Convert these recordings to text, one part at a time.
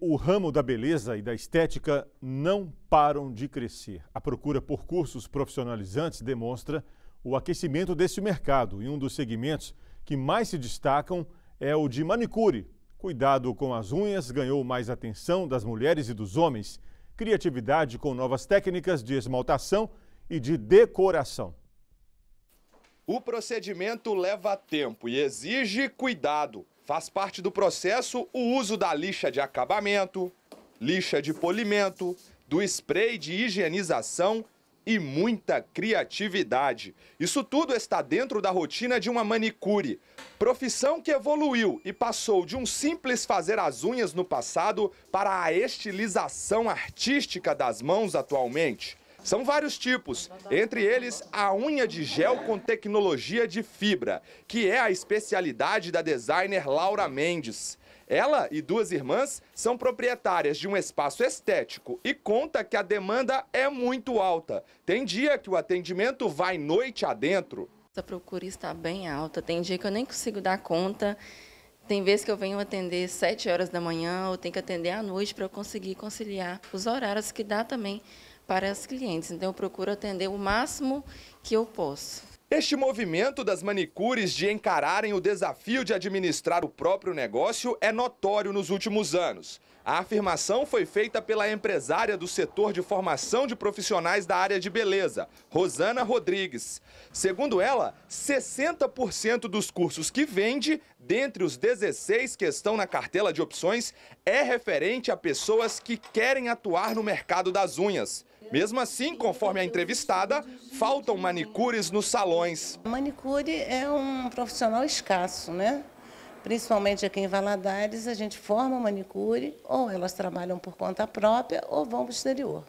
O ramo da beleza e da estética não param de crescer. A procura por cursos profissionalizantes demonstra o aquecimento desse mercado e um dos segmentos que mais se destacam é o de manicure. Cuidado com as unhas ganhou mais atenção das mulheres e dos homens. Criatividade com novas técnicas de esmaltação e de decoração. O procedimento leva tempo e exige cuidado. Faz parte do processo o uso da lixa de acabamento, lixa de polimento, do spray de higienização e muita criatividade. Isso tudo está dentro da rotina de uma manicure, profissão que evoluiu e passou de um simples fazer as unhas no passado para a estilização artística das mãos atualmente. São vários tipos, entre eles a unha de gel com tecnologia de fibra, que é a especialidade da designer Laura Mendes. Ela e duas irmãs são proprietárias de um espaço estético e conta que a demanda é muito alta. Tem dia que o atendimento vai noite adentro. A procura está bem alta, tem dia que eu nem consigo dar conta. Tem vezes que eu venho atender 7 horas da manhã, eu tenho que atender à noite para eu conseguir conciliar os horários que dá também para os clientes. Então, eu procuro atender o máximo que eu posso. Este movimento das manicures de encararem o desafio de administrar o próprio negócio é notório nos últimos anos. A afirmação foi feita pela empresária do setor de formação de profissionais da área de beleza, Rosana Rodrigues. Segundo ela, 60% dos cursos que vende, dentre os 16 que estão na cartela de opções, é referente a pessoas que querem atuar no mercado das unhas. Mesmo assim, conforme a entrevistada, faltam manicures nos salões. manicure é um profissional escasso, né? Principalmente aqui em Valadares, a gente forma manicure, ou elas trabalham por conta própria ou vão para o exterior.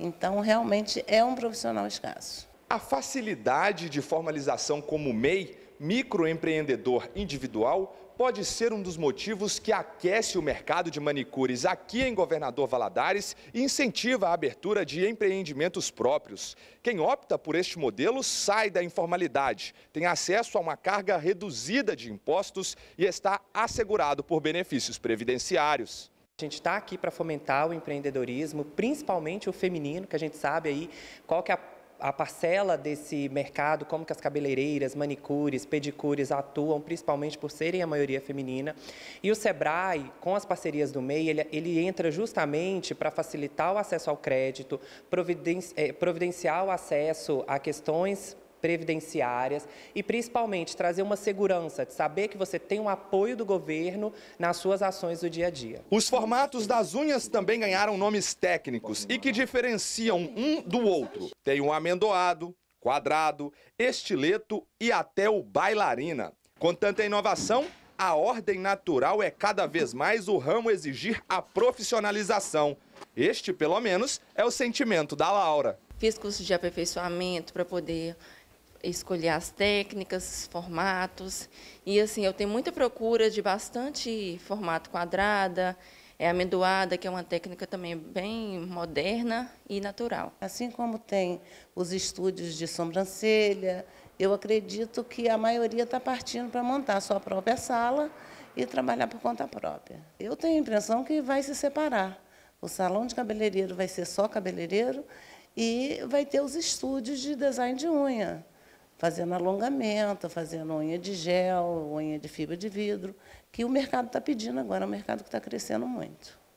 Então, realmente é um profissional escasso. A facilidade de formalização como MEI microempreendedor individual pode ser um dos motivos que aquece o mercado de manicures aqui em Governador Valadares e incentiva a abertura de empreendimentos próprios. Quem opta por este modelo sai da informalidade, tem acesso a uma carga reduzida de impostos e está assegurado por benefícios previdenciários. A gente está aqui para fomentar o empreendedorismo, principalmente o feminino, que a gente sabe aí qual que é a a parcela desse mercado, como que as cabeleireiras, manicures, pedicures atuam, principalmente por serem a maioria feminina. E o Sebrae, com as parcerias do MEI, ele, ele entra justamente para facilitar o acesso ao crédito, é, providenciar o acesso a questões previdenciárias e principalmente trazer uma segurança de saber que você tem um apoio do governo nas suas ações do dia a dia. Os formatos das unhas também ganharam nomes técnicos e que diferenciam um do outro. Tem o amendoado, quadrado, estileto e até o bailarina. Com tanta inovação, a ordem natural é cada vez mais o ramo exigir a profissionalização. Este, pelo menos, é o sentimento da Laura. Fiz curso de aperfeiçoamento para poder escolher as técnicas, formatos. E assim, eu tenho muita procura de bastante formato quadrada, é amendoada, que é uma técnica também bem moderna e natural. Assim como tem os estúdios de sobrancelha, eu acredito que a maioria está partindo para montar a sua própria sala e trabalhar por conta própria. Eu tenho a impressão que vai se separar. O salão de cabeleireiro vai ser só cabeleireiro e vai ter os estúdios de design de unha fazendo alongamento, fazendo unha de gel, unha de fibra de vidro, que o mercado está pedindo agora, é um mercado que está crescendo muito.